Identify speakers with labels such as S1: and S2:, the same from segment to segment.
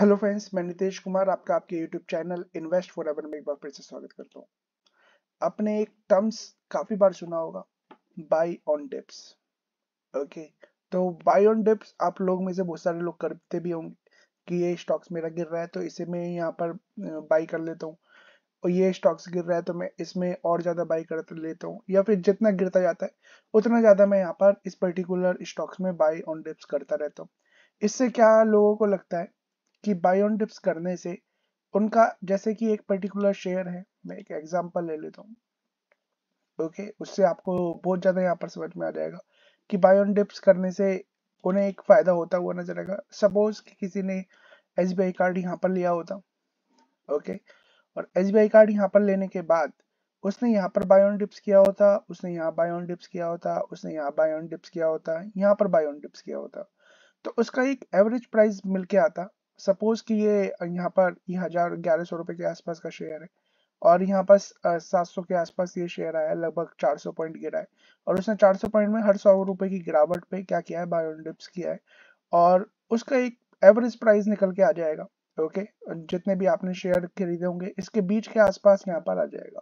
S1: hello friends मैं नितेश कुमार आपका आपके YouTube channel invest forever में एक बार फिर से स्वागत करता हूँ आपने एक टर्म्स काफी बार सुना होगा बाय ऑन डिप्स ओके तो बाय ऑन डिप्स आप लोग में से बहुत सारे लोग करते भी होंगे कि ये स्टॉक्स मेरा गिर रहा है तो इसे मैं यहाँ पर बाई कर लेता हूँ और ये स्टॉक्स गिर रहा है तो मैं इसमें और ज़्यादा बाई कर लेता हूँ या फिर जितना गिरता जाता है उतना ज़्यादा मैं यहाँ पर इस पर्टिकुलर स्टॉक्स में बाई ऑन डिप्स करता रहता हूँ इससे क्या लोगों को लगता है कि बायोन डिप्स करने से उनका जैसे कि एक पर्टिकुलर शेयर है मैं एक एग्जांपल ले लेता हूँ ओके उससे आपको बहुत ज़्यादा यहाँ पर समझ में आ जाएगा कि बायोन डिप्स करने से उन्हें एक फ़ायदा होता हुआ नजर आएगा सपोज कि किसी ने एस कार्ड यहाँ पर लिया होता ओके और एस कार्ड यहाँ पर लेने के बाद उसने यहाँ पर बायोन डिप्स किया होता उसने यहाँ बायोन डिप्स किया होता उसने यहाँ बायोन डिप्स किया होता यहाँ पर बायोन डिप्स किया होता तो उसका एक एवरेज प्राइस मिलके आता सपोज कि ये यहाँ पर हजार ग्यारह सौ रुपए के आसपास का शेयर है और यहाँ पर सात सौ के आसपास ये शेयर आया लगभग चार सौ पॉइंट गिरा है और उसने चार सौ पॉइंट में हर सौ रुपए की गिरावट पे क्या किया है बायोडिप्स किया है और उसका एक एवरेज प्राइस निकल के आ जाएगा ओके जितने भी आपने शेयर खरीदे होंगे इसके बीच के आसपास यहाँ पर आ जाएगा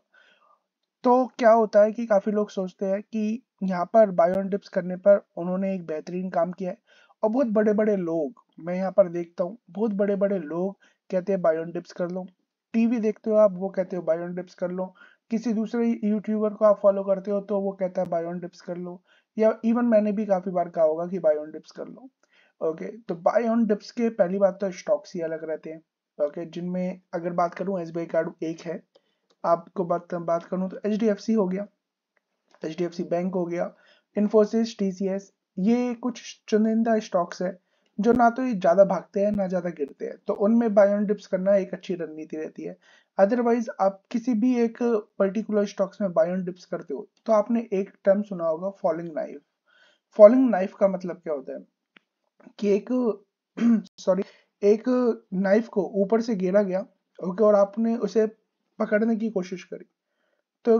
S1: तो क्या होता है कि काफी लोग सोचते हैं कि यहाँ पर बायोन करने पर उन्होंने एक बेहतरीन काम किया है और बहुत बड़े बड़े लोग मैं यहाँ पर देखता हूँ बहुत बड़े बड़े लोग कहते हैं बायोन टिप्स कर लो टीवी देखते हो आप वो कहते हो बायोन डिप्स कर लो किसी दूसरे यूट्यूबर को आप फॉलो करते हो तो वो कहता है बायोन टिप्स कर लो या इवन मैंने भी काफी बार कहा होगा कि बायोन डिप्स कर लो ओके तो बायोन डिप्स के पहली बात तो स्टॉक्स ही अलग रहते हैं ओके जिनमें अगर बात करूँ एस कार्ड एक है आपको बात बात करूँ तो एच हो गया एच बैंक हो गया इन्फोसिस टी ये कुछ चुनिंदा स्टॉक्स है जो ना तो ये ज़्यादा भागते हैं ना ज़्यादा गिरते हैं तो उनमें बायोन डिप्स करना एक अच्छी रणनीति रहती है अदरवाइज आप किसी भी एक पर्टिकुलर स्टॉक्स में बायोन डिप्स करते हो तो आपने एक टर्म सुना होगा फॉलिंग नाइफ फॉलिंग नाइफ का मतलब क्या होता है कि एक सॉरी एक नाइफ को ऊपर से गिरा गया ओके और आपने उसे पकड़ने की कोशिश करी तो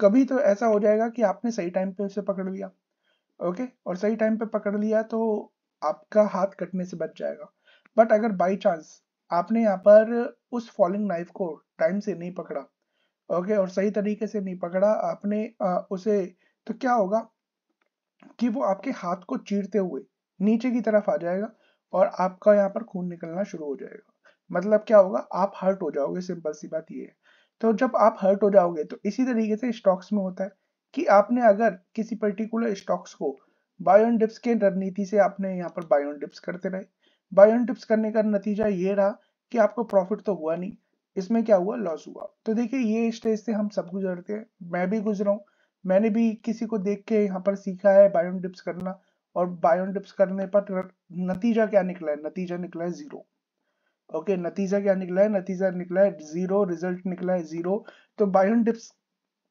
S1: कभी तो ऐसा हो जाएगा कि आपने सही टाइम पे उसे पकड़ लिया ओके और सही टाइम पे पकड़ लिया तो आपका हाथ कटने से बच जाएगा बट अगर बाई चांस आपने यहाँ पर उस फॉलिंग नाइफ को टाइम से नहीं पकड़ा ओके और सही तरीके से नहीं पकड़ा आपने आ, उसे तो क्या होगा कि वो आपके हाथ को चीरते हुए नीचे की तरफ आ जाएगा और आपका यहाँ पर खून निकलना शुरू हो जाएगा मतलब क्या होगा आप हर्ट हो जाओगे सिंपल सी बात ये है तो जब आप हर्ट हो जाओगे तो इसी तरीके से स्टॉक्स में होता है कि आपने अगर किसी पर्टिकुलर स्टॉक्स को बायोन डिप्स के रणनीति से आपने यहाँ पर बायोन डिप्स करते रहे बायोन डिप्स करने का नतीजा ये रहा कि आपको प्रॉफिट तो हुआ नहीं इसमें क्या हुआ लॉस हुआ तो देखिए ये स्टेज से हम सब गुजरते हैं मैं भी गुजरा हूँ मैंने भी किसी को देख के यहाँ पर सीखा है बायोन डिप्स करना और बायोन डिप्स करने पर नतीजा क्या निकला है नतीजा निकला है जीरो ओके okay, नतीजा क्या निकला है नतीजा निकला है जीरो रिजल्ट निकला है जीरो तो बायोन डिप्स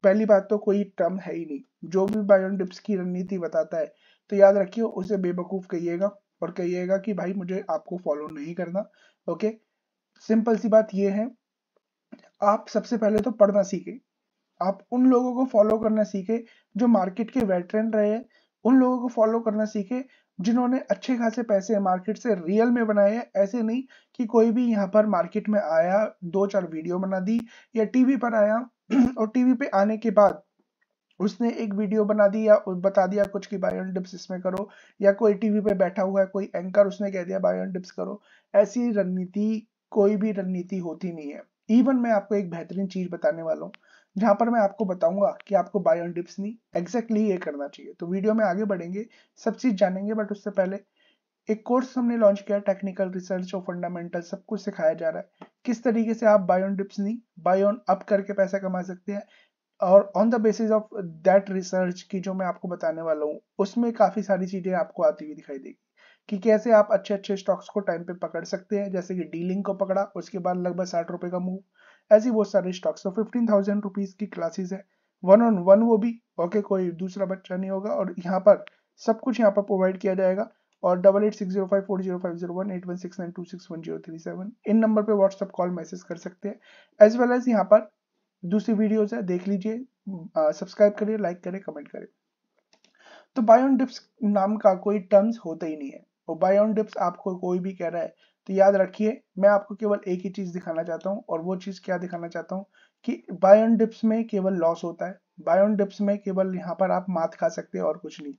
S1: पहली बात तो कोई टर्म है ही नहीं जो भी बायोन डिप्स की रणनीति बताता है तो याद रखिए उसे बेवकूफ कहिएगा और कहिएगा कि भाई मुझे आपको फॉलो नहीं करना ओके सिंपल सी बात यह है आप सबसे पहले तो पढ़ना सीखे आप उन लोगों को फॉलो करना सीखे जो मार्केट के वेटरन रहे हैं उन लोगों को फॉलो करना सीखे जिन्होंने अच्छे खासे पैसे मार्केट से रियल में बनाए हैं ऐसे नहीं कि कोई भी यहाँ पर मार्केट में आया दो चार वीडियो बना दी या टीवी पर आया और टीवी पे आने के बाद उसने एक वीडियो बना दी या बता दिया कुछ कि बायोन डिप्स इसमें करो या कोई टीवी पे बैठा हुआ है कोई एंकर उसने कह दिया बायोन डिप्स करो ऐसी रणनीति कोई भी रणनीति होती नहीं है इवन मैं आपको एक बेहतरीन चीज बताने वाला हूँ जहां पर मैं आपको बताऊंगा कि आपको बायोन डिप्स नहीं एग्जैक्टली exactly ये करना चाहिए तो वीडियो में आगे बढ़ेंगे सब चीज जानेंगे बट उससे पहले एक कोर्स हमने लॉन्च किया टेक्निकल रिसर्च और फंडामेंटल सब कुछ सिखाया जा रहा है किस तरीके से आप बाय डिप्स नहीं बाय अप करके पैसा कमा सकते हैं और on the basis of that research की जो मैं आपको बताने वाला हूँ उसमें काफ़ी सारी चीज़ें आपको आती हुई दिखाई देगी कि कैसे आप अच्छे अच्छे स्टॉक्स को टाइम पे पकड़ सकते हैं जैसे कि डीलिंग को पकड़ा उसके बाद लगभग साठ रुपए का मूव ऐसी बहुत सारे स्टॉक्स तो फिफ्टीन थाउजेंड रुपीज की क्लासेस है वन ऑन वन वो भी ओके कोई दूसरा बच्चा नहीं होगा और यहाँ पर सब कुछ यहाँ पर प्रोवाइड किया जाएगा और double eight six zero five four zero five zero one eight one six nine two six one zero three seven इन नंबर पे व्हाट्सअप कॉल मैसेज कर सकते हैं एज वेल एज यहाँ पर दूसरी वीडियोज है देख लीजिए सब्सक्राइब करिए लाइक करें कमेंट करें तो बायोन डिप्स नाम का कोई टर्म्स होता ही नहीं है और बायोन डिप्स आपको कोई भी कह रहा है तो याद रखिए मैं आपको केवल एक ही चीज़ दिखाना चाहता हूँ और वो चीज़ क्या दिखाना चाहता हूँ कि बायोन डिप्स में केवल लॉस होता है बायोन डिप्स में केवल यहाँ पर आप मात खा सकते हैं और कुछ नहीं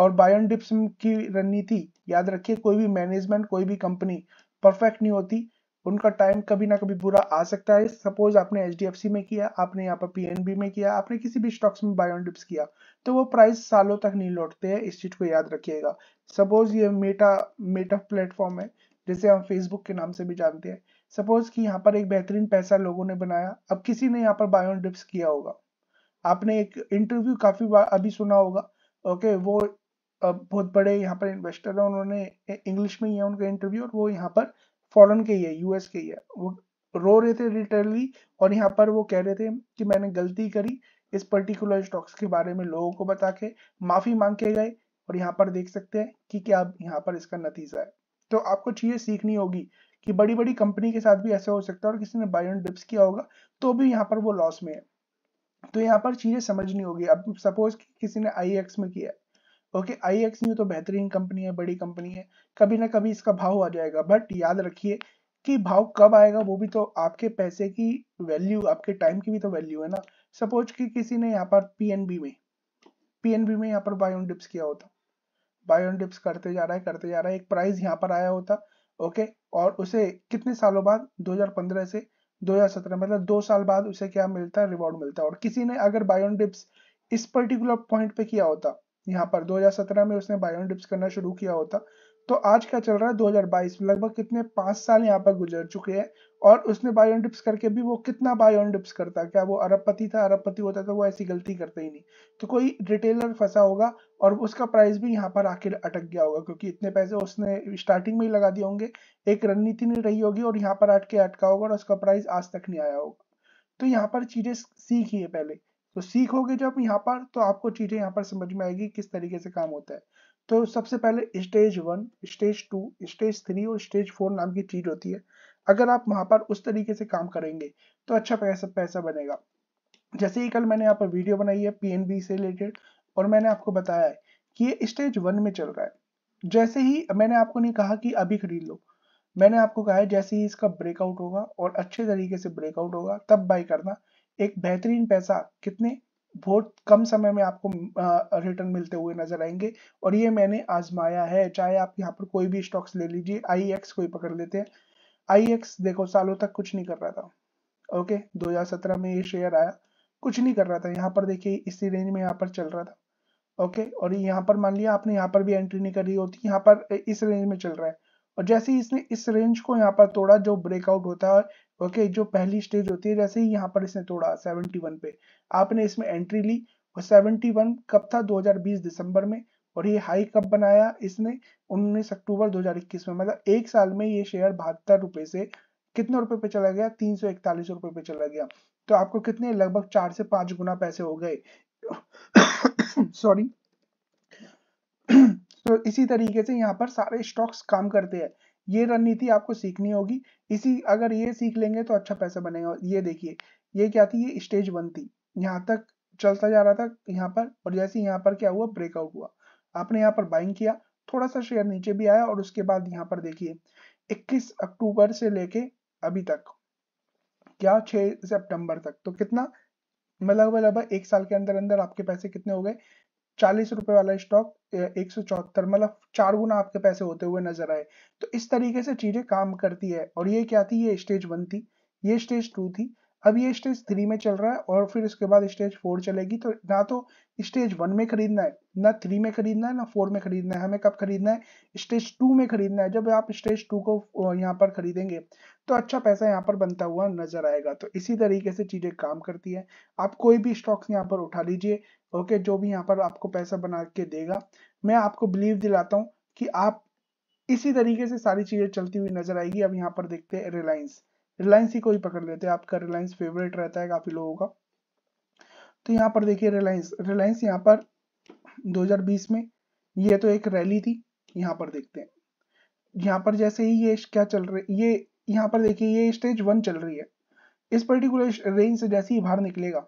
S1: और बायन डिप्स की रणनीति याद रखिए कोई भी मैनेजमेंट कोई भी कंपनी परफेक्ट नहीं होती उनका टाइम कभी ना कभी बुरा आ सकता है सपोज आपने एच में किया आपने यहाँ पर पीएनबी में किया आपने किसी भी स्टॉक्स में बायोन डिप्स किया तो वो प्राइस सालों तक नहीं लौटते हैं इस चीज को याद रखिएगा सपोज ये मेटा मेटा प्लेटफॉर्म है जिसे हम फेसबुक के नाम से भी जानते हैं सपोज कि यहाँ पर एक बेहतरीन पैसा लोगों ने बनाया अब किसी ने यहाँ पर बायोन डिप्स किया होगा आपने एक इंटरव्यू काफी बार अभी सुना होगा ओके वो बहुत बड़े यहाँ पर इन्वेस्टर है उन्होंने इंग्लिश में ही है उनका इंटरव्यू और वो यहाँ पर फॉरन के ही है यूएस के ही है वो रो रहे थे रिटर्नली और यहाँ पर वो कह रहे थे कि मैंने गलती करी इस पर्टिकुलर स्टॉक्स के बारे में लोगों को बता के माफी मांग के गए और यहाँ पर देख सकते हैं कि क्या यहाँ पर इसका नतीजा है तो आपको चीजें सीखनी होगी कि बड़ी बड़ी कंपनी के साथ भी ऐसा हो सकता है और किसी ने बाय डिप्स किया होगा तो भी यहाँ पर वो लॉस में है तो यहाँ पर चीज़ें समझनी होगी अब सपोज कि किसी ने आई एक्स में किया ओके आई एक्स न्यू तो बेहतरीन कंपनी है बड़ी कंपनी है कभी ना कभी इसका भाव आ जाएगा बट याद रखिए कि भाव कब आएगा वो भी तो आपके पैसे की वैल्यू आपके टाइम की भी तो वैल्यू है ना सपोज कि किसी ने यहाँ पर पीएनबी में पीएनबी में यहाँ पर बाय ऑन डिप्स किया होता बाय ऑन डिप्स करते जा रहा है करते जा रहा है एक प्राइस यहाँ पर आया होता ओके और उसे कितने सालों बाद 2015 से 2017 मतलब दो साल बाद उसे क्या मिलता है रिवॉर्ड मिलता है और किसी ने अगर बायोन डिप्स इस पर्टिकुलर पॉइंट पे किया होता यहाँ पर 2017 में उसने बायोन डिप्स करना शुरू किया होता तो आज क्या चल रहा है 2022 में लगभग कितने पांच साल यहाँ पर गुजर चुके हैं और उसने ऑन डिप्स करके भी वो कितना ऑन डिप्स करता क्या वो अरबपति था अरबपति होता था वो ऐसी गलती करते ही नहीं तो कोई रिटेलर फंसा होगा और उसका प्राइस भी यहाँ पर आके अटक गया होगा क्योंकि इतने पैसे उसने स्टार्टिंग में ही लगा दिए होंगे एक रणनीति नहीं रही होगी और यहाँ पर अटके अटका होगा और उसका प्राइस आज तक नहीं आया होगा तो यहाँ पर चीजें सीखी है पहले तो सीखोगे जब यहाँ पर तो आपको चीज़ें यहाँ पर समझ में आएगी किस तरीके से काम होता है तो सबसे पहले stage one stage two stage three और स्टेज फोर नाम की चीज़ होती है अगर आप वहां पर उस तरीके से काम करेंगे तो अच्छा पैसा पैसा बनेगा जैसे ही कल मैंने यहाँ पर वीडियो बनाई है पीएनबी से रिलेटेड और मैंने आपको बताया है कि ये स्टेज वन में चल रहा है जैसे ही मैंने आपको नहीं कहा कि अभी खरीद लो मैंने आपको कहा है जैसे ही इसका ब्रेकआउट होगा और अच्छे तरीके से ब्रेकआउट होगा तब बाई करना एक बेहतरीन पैसा कितने बहुत कम समय में आपको रिटर्न मिलते हुए नजर आएंगे और ये मैंने आजमाया है चाहे आप यहाँ पर कोई भी स्टॉक्स ले लीजिए आई एक्स e कोई पकड़ लेते हैं आई एक्स e देखो सालों तक कुछ नहीं कर रहा था ओके 2017 में ये शेयर आया कुछ नहीं कर रहा था यहाँ पर देखिए इसी रेंज में यहाँ पर चल रहा था ओके और यहाँ पर मान लिया आपने यहाँ पर भी एंट्री नहीं करी होती यहाँ पर इस रेंज में चल रहा है और जैसे ही इसने इस रेंज को यहाँ पर तोड़ा जो ब्रेकआउट होता है ओके जो पहली स्टेज होती है जैसे ही यहाँ पर इसने तोड़ा वन पे आपने इसमें एंट्री ली और वन कब था 2020 दिसंबर में और ये हाई कब बनाया इसने 19 अक्टूबर 2021 में मतलब एक साल में ये शेयर बहत्तर रुपए से कितने रुपए पे चला गया तीन सौ इकतालीस रुपए पे चला गया तो आपको कितने लगभग चार से पांच गुना पैसे हो गए सॉरी तो इसी तरीके से यहाँ पर सारे स्टॉक्स काम करते हैं ये रणनीति आपको सीखनी होगी इसी अगर ये सीख लेंगे तो अच्छा पैसा बनेगा ये देखिए ये क्या थी ये स्टेज वन थी यहाँ तक चलता जा रहा था यहाँ पर और जैसे यहाँ पर क्या हुआ ब्रेकआउट हुआ आपने यहाँ पर बाइंग किया थोड़ा सा शेयर नीचे भी आया और उसके बाद यहाँ पर देखिए 21 अक्टूबर से लेके अभी तक क्या 6 सितंबर तक तो कितना मतलब लगभग मतलब एक साल के अंदर अंदर आपके पैसे कितने हो गए चालीस रुपए वाला स्टॉक एक सौ चौहत्तर मतलब चार गुना आपके पैसे होते हुए नजर आए तो इस तरीके से चीजें काम करती है और ये क्या थी ये स्टेज वन थी ये स्टेज टू थी अब ये स्टेज थ्री में चल रहा है और फिर उसके बाद स्टेज फोर चलेगी तो ना तो स्टेज वन में खरीदना है ना थ्री में खरीदना है ना फोर में खरीदना है हमें कब खरीदना है स्टेज टू में खरीदना है जब आप स्टेज टू को यहाँ पर खरीदेंगे तो अच्छा पैसा यहाँ पर बनता हुआ नजर आएगा तो इसी तरीके से चीजें काम करती है आप कोई भी स्टॉक्स यहाँ पर उठा लीजिए ओके जो भी यहाँ पर आपको पैसा बना के देगा मैं आपको बिलीव दिलाता हूँ कि आप इसी तरीके से सारी चीजें चलती हुई नजर आएगी अब यहाँ पर देखते हैं रिलायंस रिलायंस ही को ही पकड़ लेते हैं आपका रिलायंस फेवरेट रहता है काफी लोगों का तो यहाँ पर देखिए रिलायंस रिलायंस यहाँ पर 2020 में ये तो एक रैली थी यहाँ पर देखते हैं यहाँ पर जैसे ही ये क्या चल रही ये यहाँ पर देखिए ये स्टेज वन चल रही है इस पर्टिकुलर रेंज से जैसे ही बाहर निकलेगा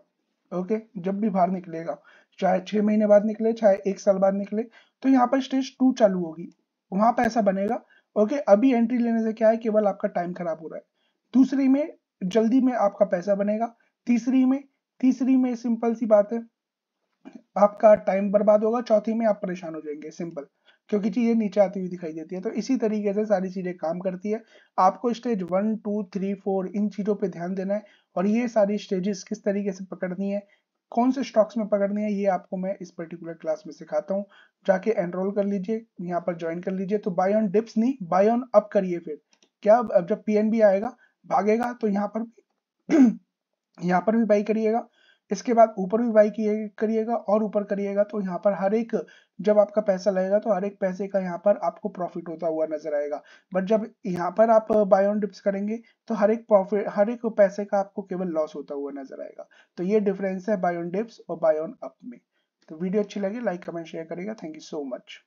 S1: ओके जब भी बाहर निकलेगा चाहे छह महीने बाद निकले चाहे एक साल बाद निकले तो यहाँ पर स्टेज टू चालू होगी वहां पर ऐसा बनेगा ओके अभी एंट्री लेने से क्या है केवल आपका टाइम खराब हो रहा है दूसरी में जल्दी में आपका पैसा बनेगा तीसरी में तीसरी में सिंपल सी बात है आपका टाइम बर्बाद होगा चौथी में आप परेशान हो जाएंगे सिंपल क्योंकि चीजें नीचे आती हुई दिखाई देती है तो इसी तरीके से सारी चीजें काम करती है आपको stage one two three four इन चीजों पे ध्यान देना है और ये सारी स्टेजेस किस तरीके से पकड़नी है कौन से स्टॉक्स में पकड़नी है ये आपको मैं इस पर्टिकुलर क्लास में सिखाता हूँ जाके एनरोल कर लीजिए यहाँ पर ज्वाइन कर लीजिए तो बाय ऑन डिप्स नहीं बाय ऑन अप करिए फिर क्या अब जब पी आएगा भागेगा तो यहाँ पर यहाँ पर भी बाई करिएगा इसके बाद ऊपर भी बाई करिएगा और ऊपर करिएगा तो यहाँ पर हर एक जब आपका पैसा लगेगा तो हर एक पैसे का यहाँ पर आपको प्रॉफिट होता हुआ नजर आएगा बट जब यहाँ पर आप बाय ऑन डिप्स करेंगे तो हर एक प्रॉफिट हर एक पैसे का आपको केवल लॉस होता हुआ नजर आएगा तो ये डिफरेंस है बाय ऑन डिप्स और बाय ऑन अप में तो वीडियो अच्छी लगे लाइक कमेंट शेयर करेगा थैंक यू सो मच